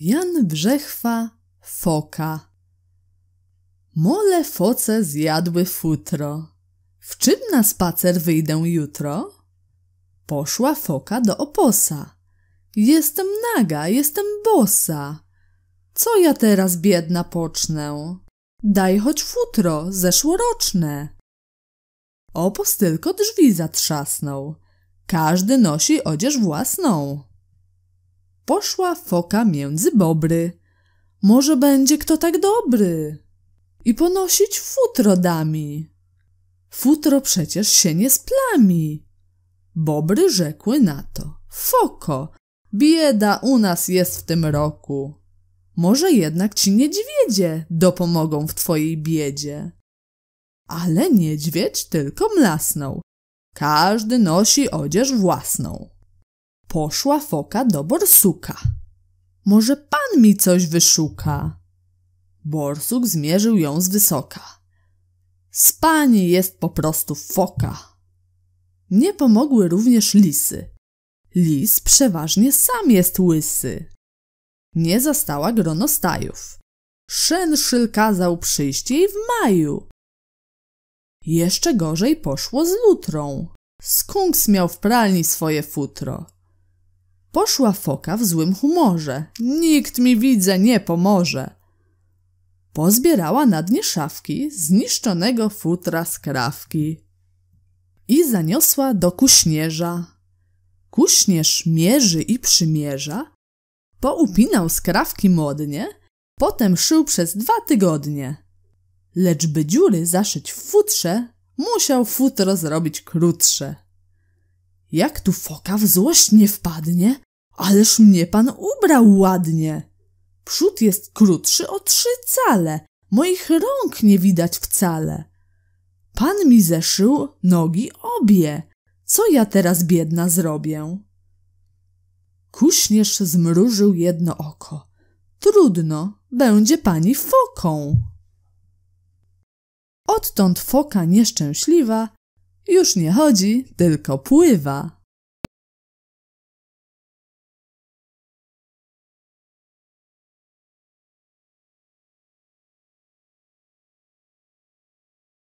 Jan Brzechwa Foka Mole foce zjadły futro. W czym na spacer wyjdę jutro? Poszła foka do oposa. Jestem naga, jestem bosa. Co ja teraz biedna pocznę? Daj choć futro, zeszłoroczne. Opos tylko drzwi zatrzasnął. Każdy nosi odzież własną poszła foka między bobry. Może będzie kto tak dobry? I ponosić futro dami. Futro przecież się nie splami. Bobry rzekły na to. Foko, bieda u nas jest w tym roku. Może jednak ci niedźwiedzie dopomogą w twojej biedzie. Ale niedźwiedź tylko mlasnął. Każdy nosi odzież własną. Poszła foka do borsuka. Może pan mi coś wyszuka? Borsuk zmierzył ją z wysoka. Z pani jest po prostu foka. Nie pomogły również lisy. Lis przeważnie sam jest łysy. Nie zastała grono stajów. Szenszyn kazał przyjść jej w maju. Jeszcze gorzej poszło z lutrą. Skunks miał w pralni swoje futro. Poszła foka w złym humorze. Nikt mi widzę nie pomoże. Pozbierała na dnie szafki zniszczonego futra z krawki i zaniosła do kuśnierza. Kuśnierz mierzy i przymierza, poupinał skrawki modnie, potem szył przez dwa tygodnie. Lecz by dziury zaszyć w futrze, musiał futro zrobić krótsze. Jak tu foka w złość nie wpadnie? Ależ mnie pan ubrał ładnie. Przód jest krótszy o trzy cale, moich rąk nie widać wcale. Pan mi zeszył nogi obie. Co ja teraz biedna zrobię? Kuśnierz zmrużył jedno oko. Trudno, będzie pani foką. Odtąd foka nieszczęśliwa już nie chodzi, tylko pływa.